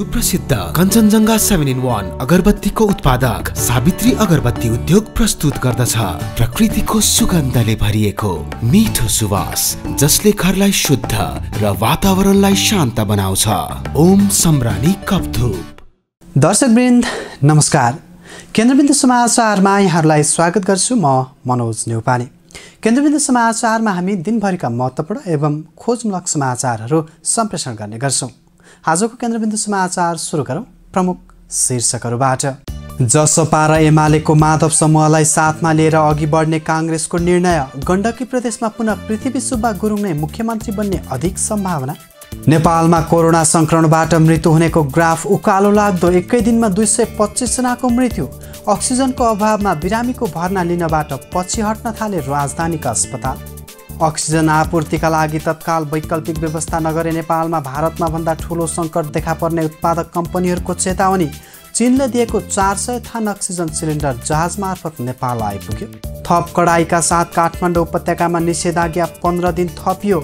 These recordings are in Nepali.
सुप्रसिद्ध कञ्चनजङ्घा सेभेन इन वान अगरबत्तीको उत्पादक सावित्री अगरबत्ती उद्योग प्रस्तुत गर्दछ प्रकृतिको सुगन्धले भरिएको मिठो सुवास जसले घरलाई शुद्ध र वातावरणलाई शान्त बनाउँछ ओम सम्राणी कपधुप दर्शकवृन्द नमस्कार केन्द्रबिन्दु समाचारमा यहाँहरूलाई स्वागत गर्छु म मनोज नेउपाने केन्द्रबिन्दु समाचारमा हामी दिनभरिका महत्त्वपूर्ण एवं खोजमूलक समाचारहरू सम्प्रेषण गर्ने गर्छौँ आजको केन्द्रबिन्दु समाचार सुरु गरौँ प्रमुख शीर्षकहरूबाट जसपा र एमालेको माधव समूहलाई साथमा लिएर अघि बढ्ने काङ्ग्रेसको निर्णय गण्डकी प्रदेशमा पुनः पृथ्वी सुब्बा गुरुङ नै मुख्यमन्त्री बन्ने अधिक सम्भावना नेपालमा कोरोना सङ्क्रमणबाट मृत्यु हुनेको ग्राफ उकालो लाग्दो एकै दिनमा दुई सय पच्चिसजनाको मृत्यु अक्सिजनको अभावमा बिरामीको भर्ना लिनबाट पछि हट्न थाले राजधानीका अस्पताल अक्सिजन आपूर्तिका लागि तत्काल वैकल्पिक व्यवस्था नगरे नेपालमा भारतमा भन्दा ठुलो सङ्कट देखा पर्ने उत्पादक कम्पनीहरूको चेतावनी चिनले दिएको चार सय थान अक्सिजन सिलिन्डर जहाज मार्फत नेपाल आइपुग्यो थप कडाइका साथ काठमाडौँ उपत्यकामा निषेधाज्ञा पन्ध्र दिन थपियो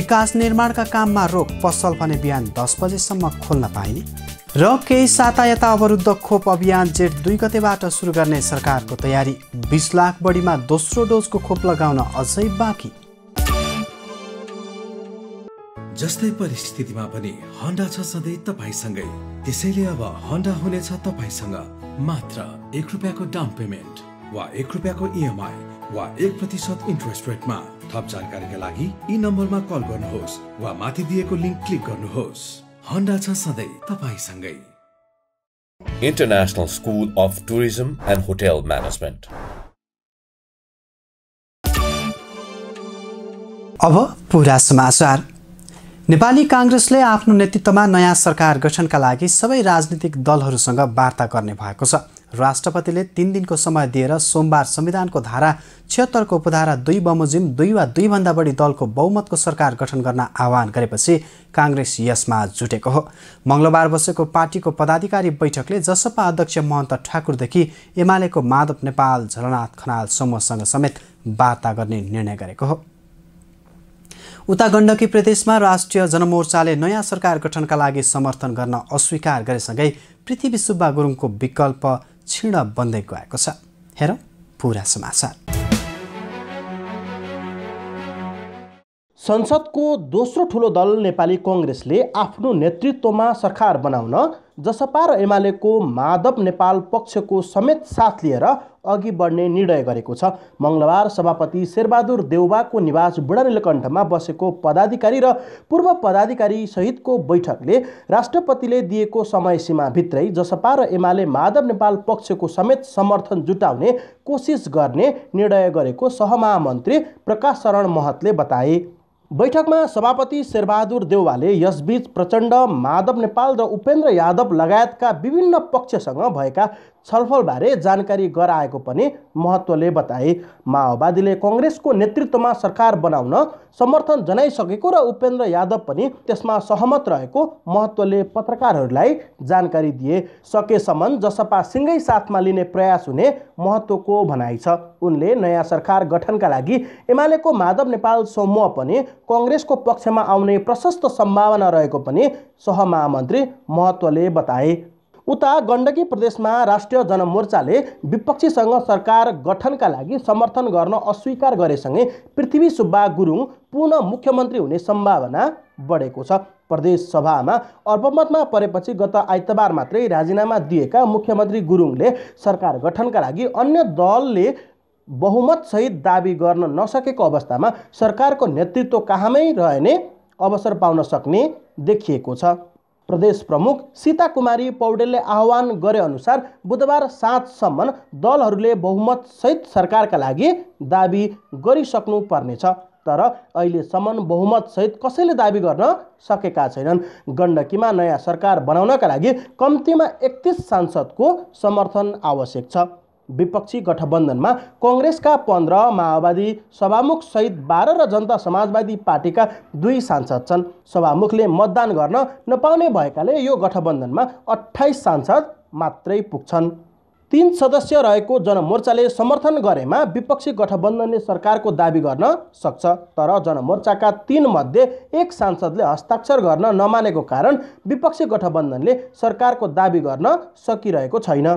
विकास निर्माणका काममा रोक पसल भने बिहान दस बजेसम्म खोल्न पाइने र केही साता यता अवरुद्ध खोप अभियान जेठ दुई गतेबाट सुरु गर्ने सरकारको तयारी बिस लाख बढीमा दोस्रो डोजको खोप लगाउन अझै बाँकी जस्तै परिस्थितिमा पनि हन्डा छ सधैँ तपाईँसँगै त्यसैले अब हन्डा हुनेछ तपाईँसँग मात्र एक रुपियाँको डाउन पेमेन्ट वा एक रुपियाँको इएमआई e वा एक प्रतिशत इन्ट्रेस्ट रेटमा थप जानकारीका लागि यी नम्बरमा कल गर्नुहोस् वा माथि दिएको लिङ्क क्लिक गर्नुहोस् हन्डा छ सधैँ तपाईँसँगै International School of Tourism and Hotel Management. अब पुरा समाचार नेपाली काङ्ग्रेसले आफ्नो नेतृत्वमा नयाँ सरकार गठनका लागि सबै राजनीतिक दलहरूसँग वार्ता गर्ने भएको छ राष्ट्रपतिले तिन दिनको समय दिएर सोमबार संविधानको धारा छिहत्तरको उपधारा दुई बमोजिम दुई वा दुईभन्दा बढी दलको बहुमतको सरकार गठन गर्न आह्वान गरेपछि काङ्ग्रेस यसमा जुटेको हो मङ्गलबार बसेको पार्टीको पदाधिकारी बैठकले जसपा अध्यक्ष महन्त ठाकुरदेखि एमालेको माधव नेपाल झलनाथ खनाल समूहसँग समेत वार्ता गर्ने निर्णय गरेको हो उता गण्डकी प्रदेशमा राष्ट्रिय जनमोर्चाले नयाँ सरकार गठनका लागि समर्थन गर्न अस्वीकार गरेसँगै पृथ्वी सुब्बा गुरुङको विकल्प क्षीण बन्दै गएको छ हेरौँ पुरा समाचार संसदको दोस्रो ठुलो दल नेपाली कङ्ग्रेसले आफ्नो नेतृत्वमा सरकार बनाउन जसपा र एमालेको माधव नेपाल पक्षको समेत साथ लिएर अघि बढ्ने निर्णय गरेको छ मङ्गलबार सभापति शेरबहादुर देउबाको निवास बुढानीलकण्ठमा बसेको पदाधिकारी र पूर्व पदाधिकारी सहितको बैठकले राष्ट्रपतिले दिएको समयसीमाभित्रै जसपा र एमाले माधव नेपाल पक्षको समेत समर्थन जुटाउने कोसिस गर्ने निर्णय गरेको सहमहामन्त्री प्रकाश शरण महतले बताए बैठकमा सभापति शेरबहादुर देउवाले यसबीच प्रचण्ड माधव नेपाल र उपेन्द्र यादव लगायतका विभिन्न पक्षसँग भएका छलफलबारे जानकारी गराएको पनि महत्त्वले बताए माओवादीले कङ्ग्रेसको नेतृत्वमा सरकार बनाउन समर्थन जनाइसकेको र उपेन्द्र यादव पनि त्यसमा सहमत रहेको महत्त्वले पत्रकारहरूलाई जानकारी दिए सकेसम्म जसपा जसपासँगै साथमा लिने प्रयास हुने महत्त्वको भनाइ छ उनले नयाँ सरकार गठनका लागि एमालेको माधव नेपाल समूह पनि कङ्ग्रेसको पक्षमा आउने प्रशस्त सम्भावना रहेको पनि सहमहामन्त्री महत्त्वले बताए उता गण्डकी प्रदेशमा राष्ट्रिय जनमोर्चाले विपक्षीसँग सरकार गठनका लागि समर्थन गर्न अस्वीकार गरेसँगै पृथ्वी सुब्बा गुरुङ पुनः मुख्यमन्त्री हुने सम्भावना बढेको छ प्रदेश सभामा अल्पमतमा परेपछि गत आइतबार मात्रै राजीनामा दिएका मुख्यमन्त्री गुरुङले सरकार गठनका लागि अन्य दलले बहुमतसहित दावी गर्न नसकेको अवस्थामा सरकारको नेतृत्व कहाँमै रहने अवसर पाउन सक्ने देखिएको छ प्रदेश प्रमुख सीता कुमारी पौडेलले आह्वान गरेअनुसार बुधबार साँझसम्म दलहरूले सहित सरकारका लागि दावी गरिसक्नुपर्नेछ तर अहिलेसम्म सहित कसैले दावी गर्न सकेका छैनन् गण्डकीमा नयाँ सरकार बनाउनका लागि कम्तीमा एकतिस सांसदको समर्थन आवश्यक छ विपक्षी गठबन्धनमा कङ्ग्रेसका पन्ध्र माओवादी सभामुख सहित बाह्र र जनता समाजवादी पार्टीका दुई सांसद छन् सभामुखले मतदान गर्न नपाउने भएकाले यो गठबन्धनमा अठाइस सांसद मात्रै पुग्छन् तीन सदस्य रहेको जनमोर्चाले समर्थन गरेमा विपक्षी गठबन्धनले सरकारको दावी गर्न सक्छ तर जनमोर्चाका तीनमध्ये एक सांसदले हस्ताक्षर गर्न नमानेको कारण विपक्षी गठबन्धनले सरकारको दावी गर्न सकिरहेको छैन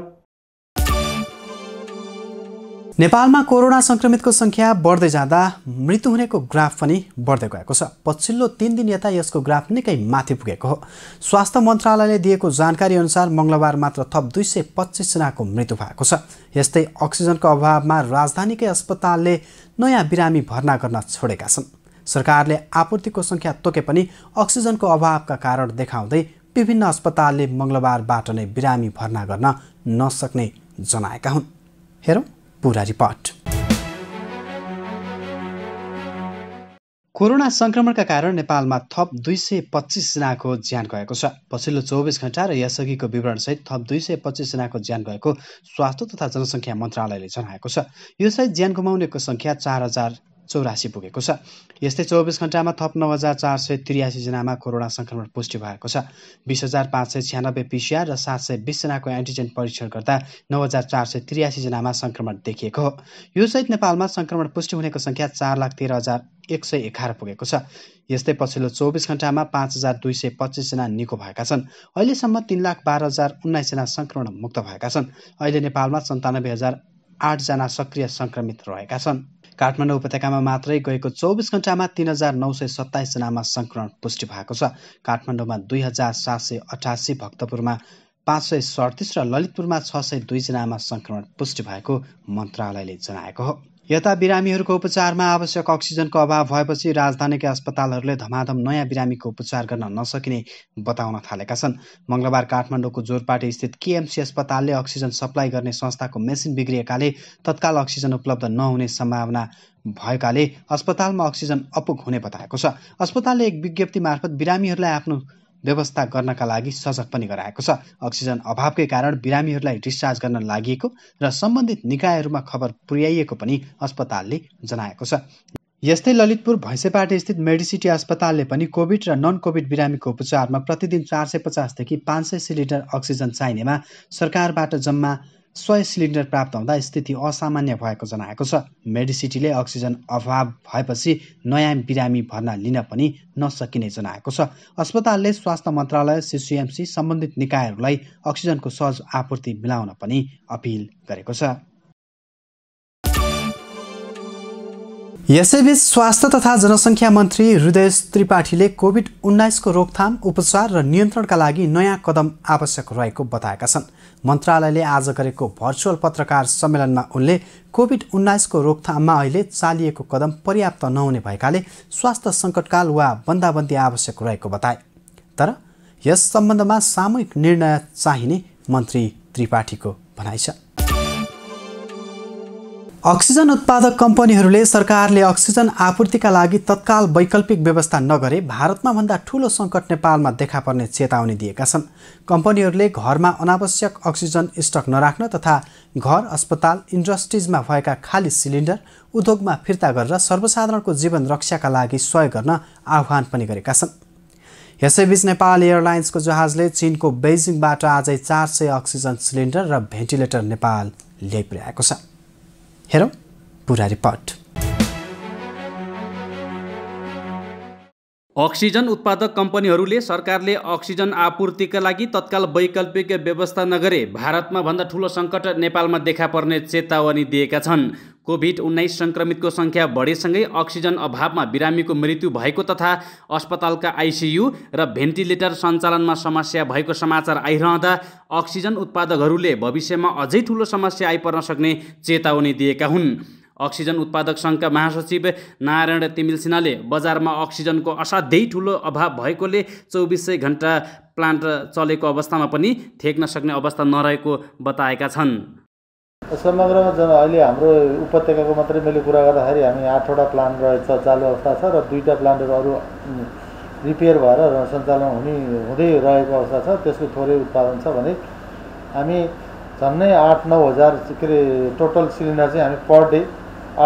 नेपालमा कोरोना संक्रमितको सङ्ख्या बढ्दै जाँदा मृत्यु हुनेको ग्राफ पनि बढ्दै गएको छ पछिल्लो तिन दिन यता यसको ग्राफ निकै माथि पुगेको हो स्वास्थ्य मन्त्रालयले दिएको जानकारी अनुसार मङ्गलबार मात्र थप दुई सय पच्चिसजनाको मृत्यु भएको छ यस्तै अक्सिजनको अभावमा राजधानीकै अस्पतालले नयाँ बिरामी भर्ना गर्न छोडेका छन् सरकारले आपूर्तिको सङ्ख्या तोके पनि अक्सिजनको अभावका कारण देखाउँदै विभिन्न अस्पतालले मङ्गलबारबाट नै बिरामी भर्ना गर्न नसक्ने जनाएका हुन् हेरौँ पूरा रिपोर्ट कोरोना संक्रमणका कारण नेपालमा थप दुई सय पच्चिसजनाको ज्यान गएको छ पछिल्लो चौबिस घण्टा र यसअघिको विवरणसहित थप दुई सय पच्चिसजनाको ज्यान गएको स्वास्थ्य तथा जनसङ्ख्या मन्त्रालयले जनाएको छ यो सहित ज्यान गुमाउनेको सङ्ख्या चार हजार चौरासी पुगेको छ यस्तै चौबिस घन्टामा थप नौ हजार चार सय त्रियासीजनामा कोरोना सङ्क्रमण पुष्टि भएको छ बिस हजार पाँच सय छ्यानब्बे पिसिआर र सात सय बिसजनाको एन्टिजेन परीक्षण गर्दा नौ हजार चार सय त्रियासीजनामा सङ्क्रमण देखिएको हो यो सहित नेपालमा सङ्क्रमण पुष्टि हुनेको सङ्ख्या चार लाख तेह्र हजार एक सय एघार पुगेको छ यस्तै पछिल्लो चौबिस घन्टामा पाँच हजार दुई सय पच्चिसजना निको भएका छन् अहिलेसम्म तिन लाख बाह्र हजार उन्नाइसजना सङ्क्रमण मुक्त भएका छन् अहिले नेपालमा सन्तानब्बे हजार आठजना सक्रिय सङ्क्रमित रहेका छन् काठमाडौँ उपत्यकामा मात्रै गएको चौबिस घण्टामा तिन हजार नौ सय सत्ताइसजनामा सङ्क्रमण पुष्टि भएको छ काठमाडौँमा दुई हजार सात सय अठासी भक्तपुरमा पाँच सय सडतिस र ललितपुरमा छ सय दुईजनामा सङ्क्रमण पुष्टि भएको मन्त्रालयले जनाएको हो यता बिरामीहरूको उपचारमा आवश्यक अक्सिजनको अभाव भएपछि राजधानीका अस्पतालहरूले धमाधम नयाँ बिरामीको उपचार गर्न नसकिने बताउन थालेका छन् मङ्गलबार काठमाडौँको जोरपाटी स्थित केएमसी अस्पतालले अक्सिजन सप्लाई गर्ने संस्थाको मेसिन बिग्रिएकाले तत्काल अक्सिजन उपलब्ध नहुने सम्भावना भएकाले अस्पतालमा अक्सिजन अपुग हुने बताएको छ अस्पतालले एक विज्ञप्ति मार्फत बिरामीहरूलाई आफ्नो व्यवस्था गर्नका लागि सजग पनि गराएको छ अक्सिजन अभावकै कारण बिरामीहरूलाई डिस्चार्ज गर्न लागि र सम्बन्धित निकायहरूमा खबर पुर्याइएको पनि अस्पतालले जनाएको छ यस्तै ललितपुर भैँसेपाटी स्थित मेडिसिटी अस्पतालले पनि कोभिड र नन कोभिड बिरामीको उपचारमा प्रतिदिन चार सय पचासदेखि पाँच सय सिलिन्डर अक्सिजन चाहिनेमा सरकारबाट जम्मा सय सिलिन्डर प्राप्त हुँदा स्थिति असामान्य भएको जनाएको छ मेडिसिटीले अक्सिजन अभाव भएपछि नयाँ बिरामी भर्ना लिन पनि नसकिने जनाएको छ अस्पतालले स्वास्थ्य मन्त्रालय सिसिएमसी सम्बन्धित निकायहरूलाई अक्सिजनको सहज आपूर्ति मिलाउन पनि अपिल गरेको छ यसैबीच स्वास्थ्य तथा जनसङ्ख्या मन्त्री हृदय त्रिपाठीले कोभिड उन्नाइसको रोकथाम उपचार र नियन्त्रणका लागि नयाँ कदम आवश्यक रहेको बताएका छन् मन्त्रालयले आज गरेको भर्चुअल पत्रकार सम्मेलनमा उनले कोभिड उन्नाइसको रोकथाममा अहिले चालिएको कदम पर्याप्त नहुने भएकाले स्वास्थ्य सङ्कटकाल वा बन्दाबन्दी आवश्यक रहेको बताए तर यस सम्बन्धमा सामूहिक निर्णय चाहिने मन्त्री त्रिपाठीको भनाइ छ अक्सिजन उत्पादक कम्पनीहरूले सरकारले अक्सिजन आपूर्तिका लागि तत्काल वैकल्पिक व्यवस्था नगरे भारतमा भन्दा ठूलो सङ्कट नेपालमा देखा पर्ने चेतावनी दिएका छन् कम्पनीहरूले घरमा अनावश्यक अक्सिजन स्टक नराख्न तथा घर अस्पताल इन्डस्ट्रिजमा भएका खाली सिलिन्डर उद्योगमा फिर्ता गरेर सर्वसाधारणको जीवन रक्षाका लागि सहयोग गर्न आह्वान पनि गरेका छन् यसैबीच नेपाल एयरलाइन्सको जहाजले चिनको बेजिङबाट आजै चार सय अक्सिजन सिलिन्डर र भेन्टिलेटर नेपाल ल्याइपुर्याएको छ हेरौँ पुरा रिपोर्ट अक्सिजन उत्पादक कम्पनीहरूले सरकारले अक्सिजन आपूर्तिका लागि तत्काल वैकल्पिक व्यवस्था नगरे भारतमा भन्दा ठुलो सङ्कट नेपालमा देखा पर्ने चेतावनी दिएका छन् कोभिड उन्नाइस सङ्क्रमितको सङ्ख्या बढेसँगै अक्सिजन अभावमा बिरामीको मृत्यु भएको तथा अस्पतालका आइसियु र भेन्टिलेटर सञ्चालनमा समस्या भएको समाचार आइरहँदा अक्सिजन उत्पादकहरूले भविष्यमा अझै ठुलो समस्या आइपर्न सक्ने चेतावनी दिएका हुन् अक्सिजन उत्पादक सङ्घका महासचिव नारायण तिमिल सिन्हाले बजारमा अक्सिजनको असाध्यै ठुलो अभाव भएकोले चौबिस सय घन्टा प्लान्ट चलेको अवस्थामा पनि थेक्न सक्ने अवस्था नरहेको बताएका छन् समग्रमा जन अहिले हाम्रो उपत्यकाको मात्रै मैले कुरा गर्दाखेरि हामी आठवटा प्लान रहेछ चालु अवस्था छ र दुईवटा प्लान्टहरू अरू रिपेयर भएर सञ्चालन हुने हुँदै रहेको अवस्था छ त्यसको थोरै उत्पादन छ भने हामी झन्नै आठ नौ हजार के अरे टोटल सिलिन्डर चाहिँ हामी पर डे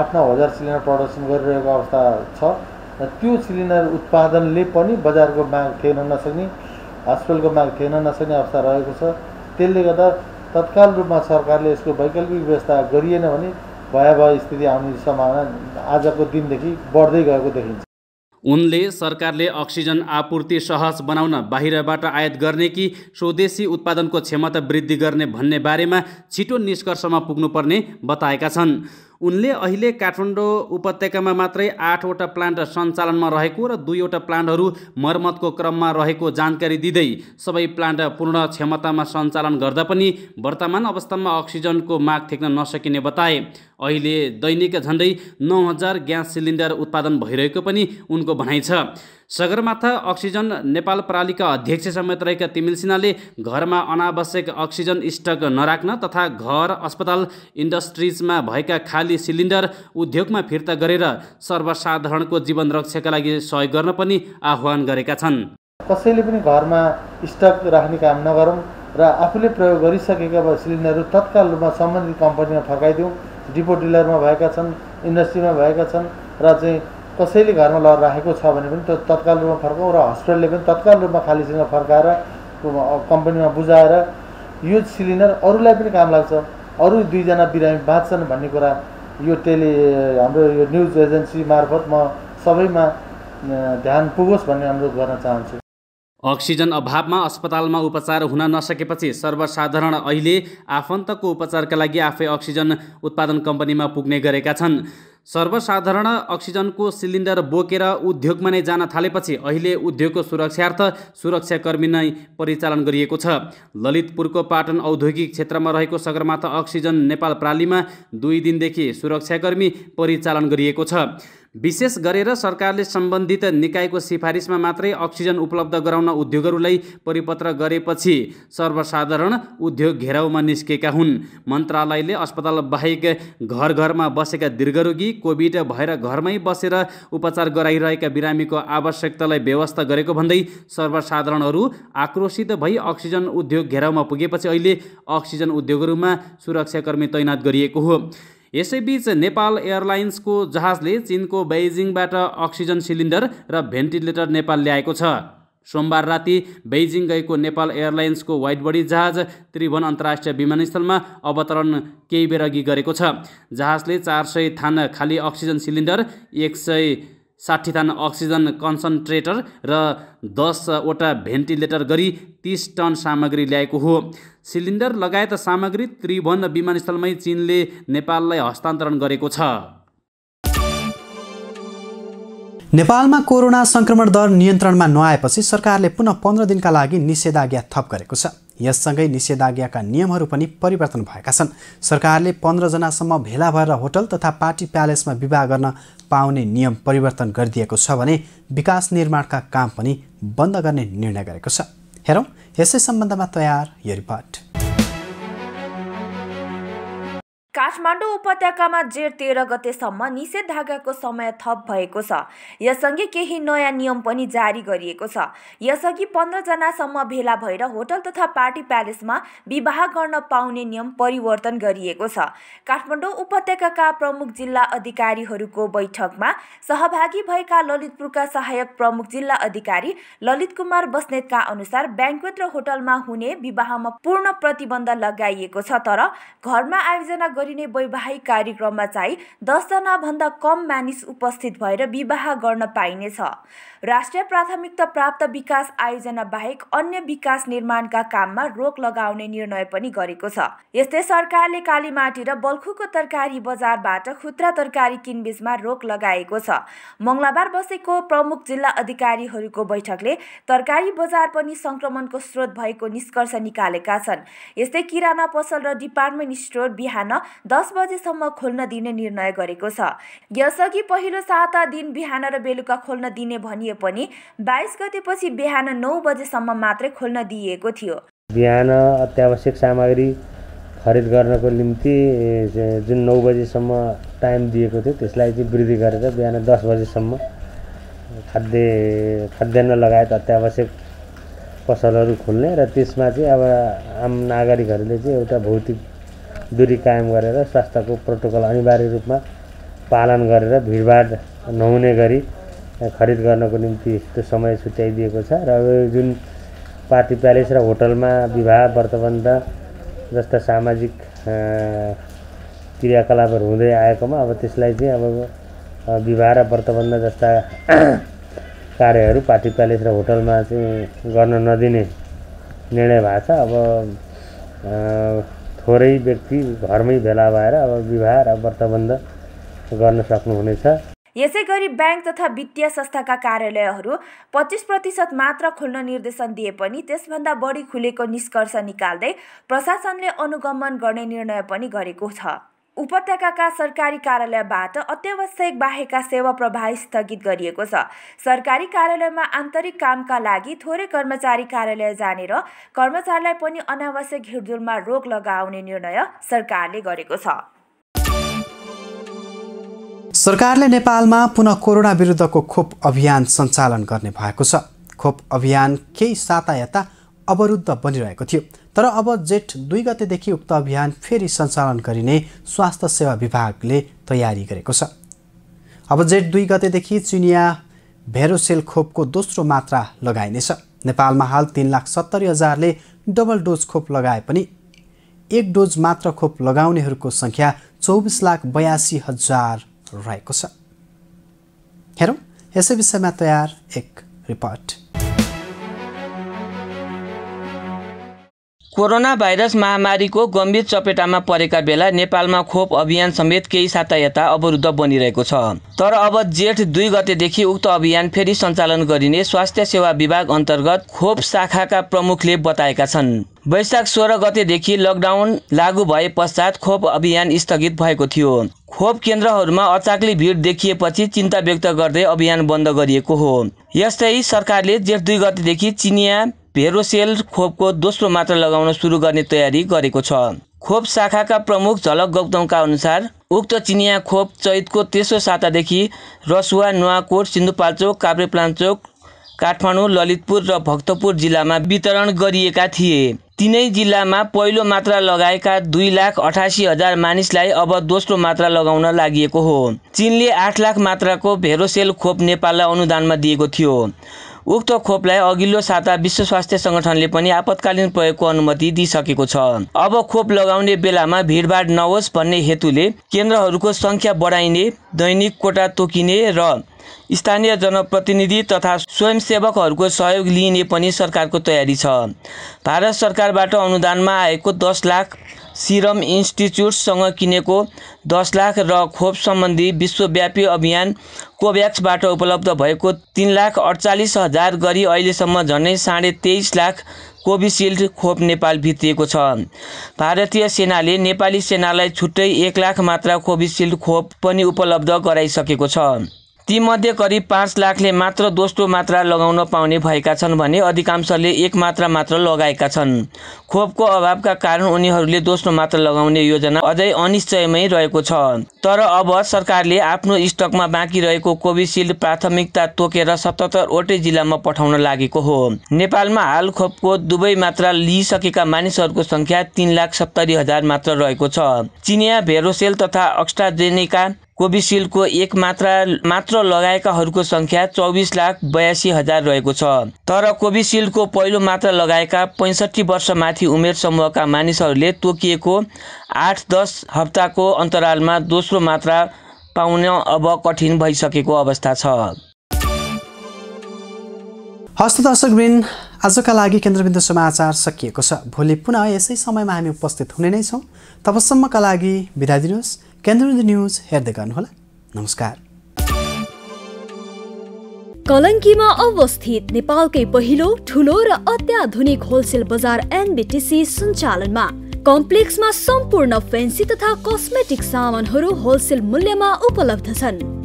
आठ नौ हजार सिलिन्डर प्रडक्सन गरिरहेको अवस्था छ र त्यो सिलिन्डर उत्पादनले पनि बजारको माग थिएन नसक्ने हस्पिटलको माग थिएन नसक्ने अवस्था रहेको छ त्यसले गर्दा तत्काल रूपमा सरकारले यसको वैकल्पिक व्यवस्था गरिएन भने भयावह स्थिति आउने सम्भावना आजको दिनदेखि बढ्दै गएको देखिन्छ उनले सरकारले अक्सिजन आपूर्ति सहज बनाउन बाहिरबाट आयात गर्ने कि स्वदेशी उत्पादनको क्षमता वृद्धि गर्ने भन्ने बारेमा छिटो निष्कर्षमा पुग्नुपर्ने बताएका छन् उनले अहिले काठमाडौँ उपत्यकामा मात्रै आठवटा प्लान्ट सञ्चालनमा रहेको र दुईवटा प्लान्टहरू मर्मतको क्रममा रहेको जानकारी दिँदै सबै प्लान्ट पूर्ण क्षमतामा सञ्चालन गर्दा पनि वर्तमान अवस्थामा अक्सिजनको माग थ्याक्न नसकिने बताए अहिले दैनिक झन्डै नौ हजार ग्यास सिलिन्डर उत्पादन भइरहेको पनि उनको भनाइ छ सगरमाथा अक्सिजन नेपाल प्रालिका अध्यक्ष समेत रहेका तिमिल सिन्हाले घरमा अनावश्यक अक्सिजन स्टक नराख्न तथा घर अस्पताल इन्डस्ट्रिजमा भएका खाली सिलिन्डर उद्योगमा फिर्ता गरेर सर्वसाधारणको जीवन रक्षाका लागि सहयोग गर्न पनि आह्वान गरेका छन् कसैले पनि घरमा स्टक राख्ने काम नगरौँ र आफूले प्रयोग गरिसकेका सिलिन्डरहरू तत्काल रूपमा सम्बन्धित कम्पनीमा फर्काइदिउँ डिपो डिलरमा भएका छन् इन्डस्ट्रीमा भएका छन् र चाहिँ कसैले घरमा लहर राखेको छ भने पनि तत्काल रूपमा फर्काउँ र हस्पिटलले पनि तत्काल रूपमा खाली फर्काएर कम्पनीमा बुझाएर यो सिलिन्डर अरूलाई पनि काम लाग्छ अरू दुईजना बिरामी बाँच्छन् भन्ने कुरा यो टेलि हाम्रो यो न्युज एजेन्सी मार्फत म सबैमा ध्यान पुगोस् भन्ने अनुरोध गर्न चाहन्छु अक्सिजन अभावमा अस्पतालमा उपचार हुन नसकेपछि सर्वसाधारण अहिले आफन्तको उपचारका लागि आफै अक्सिजन उत्पादन कम्पनीमा पुग्ने गरेका छन् सर्वसाधारण अक्सिजनको सिलिन्डर बोकेर उद्योगमा नै जान थालेपछि अहिले उद्योगको सुरक्षार्थ सुरक्षाकर्मी नै परिचालन गरिएको छ ललितपुरको पाटन औद्योगिक क्षेत्रमा रहेको सगरमाथा अक्सिजन नेपाल प्रालीमा दुई दिनदेखि सुरक्षाकर्मी परिचालन गरिएको छ विशेष गरेर सरकारले सम्बन्धित निकायको सिफारिसमा मात्रै अक्सिजन उपलब्ध गराउन उद्योगहरूलाई परिपत्र गरेपछि सर्वसाधारण उद्योग घेराउमा निस्केका हुन् मन्त्रालयले अस्पताल बाहेक घर घरमा बसेका दीर्घरोगी कोभिड भएर घरमै बसेर उपचार गराइरहेका बिरामीको आवश्यकतालाई व्यवस्था गरेको भन्दै सर्वसाधारणहरू आक्रोशित भई अक्सिजन उद्योग घेराउमा पुगेपछि अहिले अक्सिजन उद्योगहरूमा सुरक्षाकर्मी तैनात गरिएको हो यसैबीच नेपाल एयरलाइन्सको जहाजले चिनको बेजिङबाट अक्सिजन सिलिन्डर र भेन्टिलेटर नेपाल ल्याएको छ सोमबार राति बेजिङ गएको नेपाल एयरलाइन्सको बडी जहाज त्रिभुवन अन्तर्राष्ट्रिय विमानस्थलमा अवतरण केही बेर अघि गरेको छ जहाजले चार सय थान खाली अक्सिजन सिलिन्डर एक सय साठी थान अक्सिजन कन्सन्ट्रेटर र दसवटा भेन्टिलेटर गरी तिस टन सामग्री ल्याएको हो सिलिन्डर लगायत सामग्री त्रिभुवन विमानस्थलमै चिनले नेपाललाई हस्तान्तरण गरेको छ नेपालमा कोरोना सङ्क्रमण दर नियन्त्रणमा नआएपछि सरकारले पुनः पन्ध्र दिनका लागि निषेधाज्ञा थप गरेको छ यससँगै निषेधाज्ञाका नियमहरू पनि परिवर्तन भएका छन् सरकारले पन्ध्रजनासम्म भेला भएर होटल तथा पार्टी प्यालेसमा विवाह गर्न पाउने नियम परिवर्तन गरिदिएको छ भने विकास निर्माणका काम पनि बन्द गर्ने निर्णय गरेको छ हेरौँ यसै सम्बन्धमा तयार यो रिपोर्ट काठमाडौँ उपत्यकामा जेठ तेह्र गतेसम्म निषेधाज्ञाको समय थप भएको छ यससँगै केही नयाँ नियम पनि जारी गरिएको छ यसअघि पन्ध्रजनासम्म भेला भएर होटल तथा पार्टी प्यालेसमा विवाह गर्न पाउने नियम परिवर्तन गरिएको छ काठमाडौँ उपत्यकाका प्रमुख जिल्ला अधिकारीहरूको बैठकमा सहभागी भएका ललितपुरका सहायक प्रमुख जिल्ला अधिकारी ललित कुमार बस्नेतका अनुसार ब्याङ्कवेट र होटलमा हुने विवाहमा पूर्ण प्रतिबन्ध लगाइएको छ तर घरमा आयोजना गरिने वैवाहिक कार्यक्रममा चाहिँ दसजना भन्दा कम मानिस उपस्थित भएर विवाह गर्न पाइनेछ राष्ट्रिय प्राथमिकता प्राप्त विकास आयोजना बाहेक अन्य विकास निर्माणका काममा रोक लगाउने निर्णय पनि गरेको छ यस्तै सरकारले कालीमाटी र बल्खुको तरकारी बजारबाट खुद्रा तरकारी किनबेचमा रोक लगाएको छ मङ्गलबार बसेको प्रमुख जिल्ला अधिकारीहरूको बैठकले तरकारी बजार पनि सङ्क्रमणको स्रोत भएको निष्कर्ष निकालेका छन् यस्तै किराना पसल र डिपार्टमेन्ट स्टोर बिहान दस बजेसम्म खोल्न दिने निर्णय गरेको छ यसअघि पहिलो साता दिन बिहान र बेलुका खोल्न दिने भनिए पनि बाइस गतेपछि बिहान नौ बजेसम्म मात्रै खोल्न दिइएको थियो बिहान अत्यावश्यक सामग्री खरिद गर्नको निम्ति जुन नौ बजीसम्म टाइम दिएको थियो त्यसलाई चाहिँ वृद्धि गरेर बिहान दस बजीसम्म खाद्य खाद्यान्न लगायत अत्यावश्यक पसलहरू खोल्ने र त्यसमा चाहिँ अब आम नागरिकहरूले चाहिँ एउटा भौतिक दुरी कायम गरेर स्वास्थ्यको प्रोटोकल अनिवार्य रूपमा पालन गरेर भिडभाड नहुने गरी खरिद गर्नको निम्ति त्यो समय छुट्याइदिएको छ र जुन पार्टी प्यालेस र होटलमा विवाह व्रतबन्ध जस्ता सामाजिक क्रियाकलापहरू हुँदै आएकोमा अब त्यसलाई चाहिँ अब विवाह र व्रतबन्ध जस्ता कार्यहरू पार्टी प्यालेस र होटलमा चाहिँ गर्न नदिने निर्णय भएको छ अब थोरै व्यक्ति घरमै भेला भएर अब विवाह र व्रतबन्ध गर्न सक्नुहुनेछ यसै गरी ब्याङ्क तथा वित्तीय संस्थाका कार्यालयहरू पच्चिस प्रतिशत मात्र खोल्न निर्देशन दिए पनि त्यसभन्दा बढी खुलेको निष्कर्ष निकाल्दै प्रशासनले अनुगमन गर्ने निर्णय पनि गरेको छ उपत्यकाका सरकारी कार्यालयबाट अत्यावश्यक बाहेकका सेवा प्रवाह स्थगित गरिएको छ सरकारी कार्यालयमा आन्तरिक कामका लागि थोरै कर्मचारी कार्यालय जाने र कर्मचारीलाई पनि अनावश्यक हिँडडुलमा रोक लगाउने निर्णय सरकारले गरेको छ सरकारले नेपालमा पुनः कोरोना विरुद्धको खोप अभियान सञ्चालन गर्ने भएको छ खोप अभियान केही साता यता अवरुद्ध बनिरहेको थियो तर अब जेठ दुई गतेदेखि उक्त अभियान फेरि सञ्चालन गरिने स्वास्थ्य सेवा विभागले तयारी गरेको छ अब जेठ दुई गतेदेखि चिनिया भेरोसेल खोपको दोस्रो मात्रा लगाइनेछ नेपालमा हाल तिन लाख सत्तरी हजारले डबल डोज खोप लगाए पनि एक डोज मात्र खोप लगाउनेहरूको सङ्ख्या चौबिस लाख बयासी हजार रहेको छ हेरौँ यसै विषयमा तयार एक रिपोर्ट कोरोना भाइरस महामारीको गम्भीर चपेटामा परेका बेला नेपालमा खोप अभियान समेत केही साता यता अवरुद्ध बनिरहेको छ तर अब जेठ दुई गतेदेखि उक्त अभियान फेरि सञ्चालन गरिने स्वास्थ्य सेवा विभाग अन्तर्गत खोप शाखाका प्रमुखले बताएका छन् वैशाख सोह्र गतेदेखि लकडाउन लागू भए पश्चात खोप अभियान स्थगित भएको थियो खोप केन्द्रहरूमा अचाक्ली भिड देखिएपछि चिन्ता व्यक्त गर्दै अभियान बन्द गरिएको हो यस्तै सरकारले जेठ दुई गतेदेखि चिनिया भेरोसेल खोपको दोस्रो मात्रा लगाउन सुरु गर्ने तयारी गरेको छ खोप शाखाका प्रमुख झलक गौतमका अनुसार उक्त चिनिया खोप चैतको तेस्रो सातादेखि रसुवा नुवाकोट सिन्धुपाल्चोक काभ्रेप्लाञ्चोक काठमाडौँ ललितपुर र भक्तपुर जिल्लामा वितरण गरिएका थिए तिनै जिल्लामा पहिलो मात्रा लगाएका दुई लाख अठासी हजार मानिसलाई अब दोस्रो मात्रा लगाउन लागिएको हो चिनले आठ लाख मात्राको भेरोसेल खोप नेपाललाई अनुदानमा दिएको थियो उक्त खोपलाई अघिल्लो साता विश्व स्वास्थ्य संगठनले पनि आपतकालीन प्रयोगको अनुमति दिइसकेको छ अब खोप लगाउने बेलामा भिडभाड नहोस् भन्ने हेतुले केन्द्रहरूको सङ्ख्या बढाइने दैनिक कोटा तोकिने र स्थानीय जनप्रतिनिधि तथा स्वयंसेवकहरूको सहयोग लिइने पनि सरकारको तयारी छ भारत सरकारबाट अनुदानमा आएको दस लाख सिरम इन्स्टिच्युटसँग किनेको दस लाख र खोप सम्बन्धी विश्वव्यापी अभियान कोभ्याक्सबाट उपलब्ध भएको तिन लाख अडचालिस हजार गरी अहिलेसम्म झन्डै साढे तेइस लाख कोभिसिल्ड खोप नेपाल भित्रिएको छ भारतीय सेनाले नेपाली सेनालाई छुट्टै एक लाख मात्रा कोभिसिल्ड खोप पनि उपलब्ध गराइसकेको छ तीमध्ये करिब पाँच लाखले मात्र दोस्रो मात्रा लगाउन पाउने भएका छन् भने अधिकांशले एक मात्रा मात्र लगाएका छन् खोपको अभावका कारण उनीहरूले दोस्रो मात्रा लगाउने योजना अझै अनिश्चयमै रहेको छ तर अब सरकारले आफ्नो स्टकमा बाँकी रहेको कोभिसिल्ड प्राथमिकता तोकेर सतहत्तरवटै जिल्लामा पठाउन लागेको हो नेपालमा हाल खोपको दुवै मात्रा लिइसकेका मानिसहरूको सङ्ख्या तिन लाख सत्तरी हजार मात्र रहेको छ चिनिया भेरोसेल तथा अक्स्ट्राजेनिका कोभिसिल्डको एक मात्रा मात्र लगाएकाहरूको सङ्ख्या चौबिस लाख बयासी हजार रहेको छ तर कोभिसिल्डको पहिलो मात्रा लगाएका पैँसठी वर्षमाथि उमेर समूहका मानिसहरूले तोकिएको आठ दस हप्ताको अन्तरालमा दोस्रो मात्रा पाउन अब कठिन भइसकेको अवस्था छ हस्त दर्शकबिन आजका लागि केन्द्रबिन्दु समाचार सकिएको छ भोलि पुनः यसै समयमा हामी उपस्थित हुने नै छौँ तबसम्मका लागि बिदा दिनुहोस् केन्द्रबिन्दु न्युज हेर्दै गर्नुहोला नमस्कार कलङ्कीमा अवस्थित नेपालकै पहिलो ठुलो र अत्याधुनिक होलसेल बजार एनबिटिसी सञ्चालनमा कम्प्लेक्समा सम्पूर्ण फेन्सी तथा कस्मेटिक सामानहरू होलसेल मूल्यमा उपलब्ध छन्